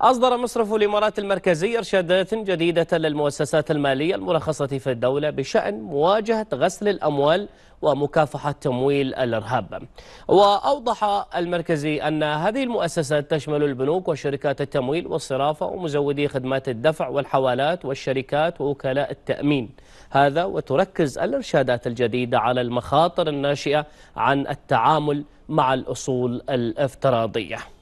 أصدر مصرف الإمارات المركزي إرشادات جديدة للمؤسسات المالية المرخصة في الدولة بشأن مواجهة غسل الأموال ومكافحة تمويل الإرهاب وأوضح المركزي أن هذه المؤسسات تشمل البنوك وشركات التمويل والصرافة ومزودي خدمات الدفع والحوالات والشركات ووكلاء التأمين هذا وتركز الإرشادات الجديدة على المخاطر الناشئة عن التعامل مع الأصول الافتراضية